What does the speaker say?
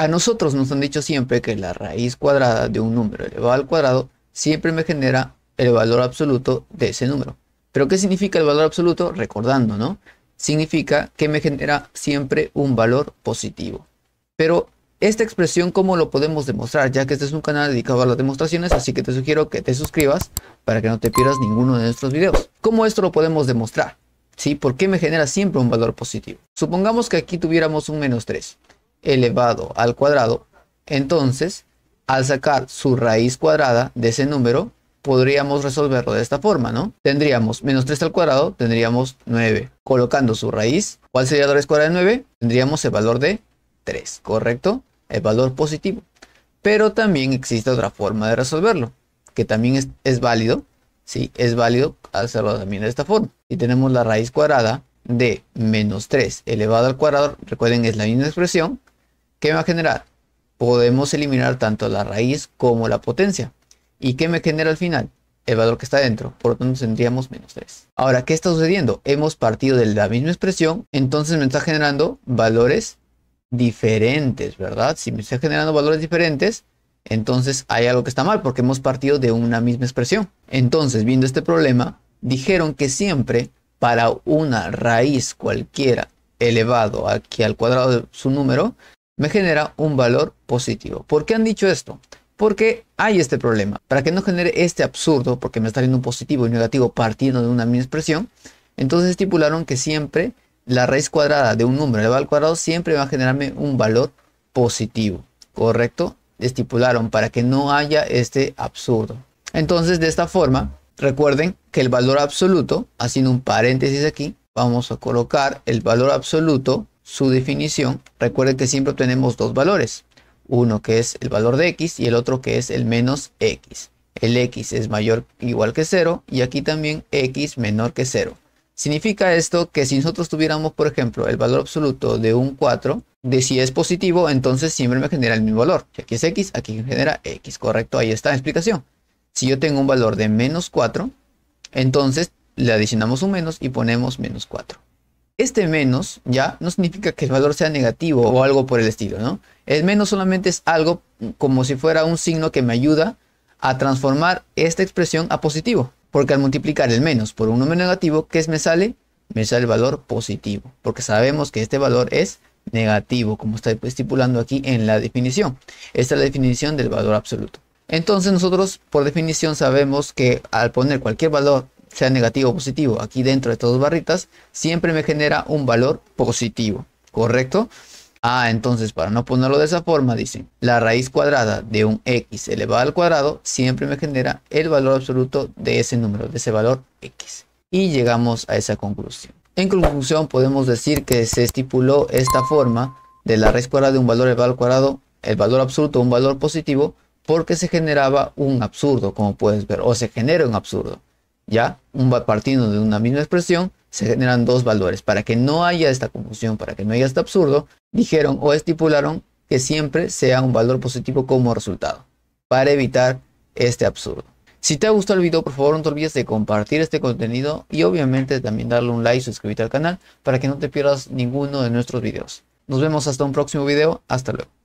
A nosotros nos han dicho siempre que la raíz cuadrada de un número elevado al cuadrado siempre me genera el valor absoluto de ese número. ¿Pero qué significa el valor absoluto? Recordando, ¿no? Significa que me genera siempre un valor positivo. Pero esta expresión, ¿cómo lo podemos demostrar? Ya que este es un canal dedicado a las demostraciones, así que te sugiero que te suscribas para que no te pierdas ninguno de nuestros videos. ¿Cómo esto lo podemos demostrar? ¿Sí? ¿Por qué me genera siempre un valor positivo? Supongamos que aquí tuviéramos un menos 3 elevado al cuadrado, entonces al sacar su raíz cuadrada de ese número, podríamos resolverlo de esta forma, ¿no? Tendríamos menos 3 al cuadrado, tendríamos 9. Colocando su raíz, ¿cuál sería la raíz cuadrada de 9? Tendríamos el valor de 3, ¿correcto? El valor positivo. Pero también existe otra forma de resolverlo, que también es, válido, si Es válido hacerlo también de esta forma. y tenemos la raíz cuadrada de menos 3 elevado al cuadrado, recuerden es la misma expresión, ¿Qué me va a generar? Podemos eliminar tanto la raíz como la potencia. ¿Y qué me genera al final? El valor que está dentro, por lo tanto tendríamos menos 3. Ahora, ¿qué está sucediendo? Hemos partido de la misma expresión, entonces me está generando valores diferentes, ¿verdad? Si me está generando valores diferentes, entonces hay algo que está mal porque hemos partido de una misma expresión. Entonces, viendo este problema, dijeron que siempre para una raíz cualquiera elevado aquí al cuadrado de su número, me genera un valor positivo. ¿Por qué han dicho esto? Porque hay este problema. Para que no genere este absurdo, porque me está saliendo un positivo y un negativo partiendo de una misma expresión, entonces estipularon que siempre la raíz cuadrada de un número elevado al cuadrado siempre va a generarme un valor positivo. ¿Correcto? Estipularon para que no haya este absurdo. Entonces, de esta forma, recuerden que el valor absoluto, haciendo un paréntesis aquí, vamos a colocar el valor absoluto su definición, recuerden que siempre tenemos dos valores. Uno que es el valor de x y el otro que es el menos x. El x es mayor o igual que 0 y aquí también x menor que 0. Significa esto que si nosotros tuviéramos, por ejemplo, el valor absoluto de un 4, de si es positivo, entonces siempre me genera el mismo valor. Si aquí es x, aquí genera x, correcto, ahí está la explicación. Si yo tengo un valor de menos 4, entonces le adicionamos un menos y ponemos menos 4 este menos, ¿ya? No significa que el valor sea negativo o algo por el estilo, ¿no? El menos solamente es algo como si fuera un signo que me ayuda a transformar esta expresión a positivo. Porque al multiplicar el menos por un número negativo, ¿qué me sale? Me sale el valor positivo. Porque sabemos que este valor es negativo, como está estipulando aquí en la definición. Esta es la definición del valor absoluto. Entonces nosotros por definición sabemos que al poner cualquier valor sea negativo o positivo, aquí dentro de estas dos barritas, siempre me genera un valor positivo, ¿correcto? Ah, entonces para no ponerlo de esa forma, dicen, la raíz cuadrada de un x elevado al cuadrado siempre me genera el valor absoluto de ese número, de ese valor x. Y llegamos a esa conclusión. En conclusión, podemos decir que se estipuló esta forma de la raíz cuadrada de un valor elevado al cuadrado, el valor absoluto, un valor positivo, porque se generaba un absurdo, como puedes ver, o se genera un absurdo. ¿ya? Un, partiendo de una misma expresión, se generan dos valores. Para que no haya esta confusión, para que no haya este absurdo, dijeron o estipularon que siempre sea un valor positivo como resultado, para evitar este absurdo. Si te ha gustado el video, por favor no te olvides de compartir este contenido y obviamente también darle un like y suscribirte al canal para que no te pierdas ninguno de nuestros videos. Nos vemos hasta un próximo video, hasta luego.